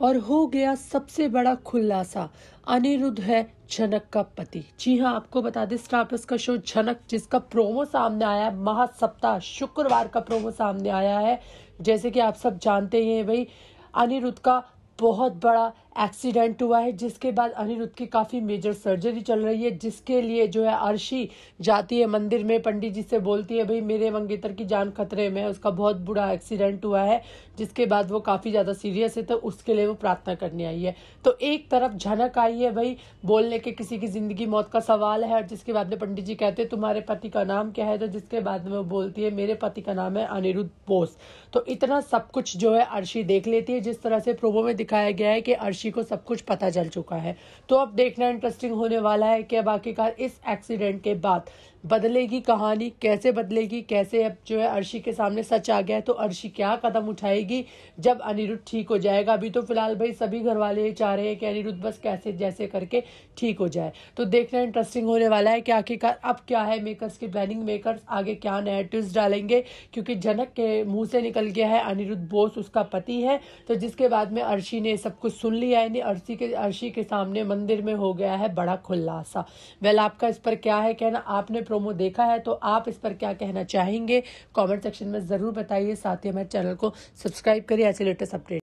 और हो गया सबसे बड़ा खुलासा अनिरुद्ध है झनक का पति जी हाँ आपको बता दें स्टार प्लस का शो झनक जिसका प्रोमो सामने आया है महासप्ताह शुक्रवार का प्रोमो सामने आया है जैसे कि आप सब जानते ही हैं भाई अनिरुद्ध का बहुत बड़ा एक्सीडेंट हुआ है जिसके बाद अनिरुद्ध की काफ़ी मेजर सर्जरी चल रही है जिसके लिए जो है अर्शी जाती है मंदिर में पंडित जी से बोलती है भाई मेरे मंगेतर की जान खतरे में है उसका बहुत बुरा एक्सीडेंट हुआ है जिसके बाद वो काफ़ी ज़्यादा सीरियस है तो उसके लिए वो प्रार्थना करने आई है तो एक तरफ झनक आई है भाई बोलने के किसी की ज़िंदगी मौत का सवाल है और जिसके बाद में पंडित जी कहते हैं तुम्हारे पति का नाम क्या है तो जिसके बाद में वो बोलती है मेरे पति का नाम है अनिरुद्ध बोस तो इतना सब कुछ जो है अर्शी देख लेती है जिस तरह से प्रोवो में दिखाया गया है कि अर्शी ऋषि को सब कुछ पता चल चुका है तो अब देखना इंटरेस्टिंग होने वाला है कि अब आखिरकार इस एक्सीडेंट के बाद बदलेगी कहानी कैसे बदलेगी कैसे अब जो है अर्शी के सामने सच आ गया है तो अर्शी क्या कदम उठाएगी जब अनिरुद्ध ठीक हो जाएगा अभी तो फिलहाल भाई सभी घर वाले ये चाह रहे हैं कि अनिरुद्ध बस कैसे जैसे करके ठीक हो जाए तो देखना इंटरेस्टिंग होने वाला है कि आखिरकार अब क्या है मेकर्स की प्लानिंग मेकर्स आगे क्या नया ट्विस्ट डालेंगे क्योंकि जनक के मुंह से निकल गया है अनिरुद्ध बोस उसका पति है तो जिसके बाद में अर्शी ने सब कुछ सुन लिया यानी अर्शी के अर्शी के सामने मंदिर में हो गया है बड़ा खुलासा वेल आपका इस पर क्या है कहना आपने प्रोमो देखा है तो आप इस पर क्या कहना चाहेंगे कॉमेंट सेक्शन में ज़रूर बताइए साथ ही हमारे चैनल को सब्सक्राइब करिए ऐसे लेटेस्ट अपडेट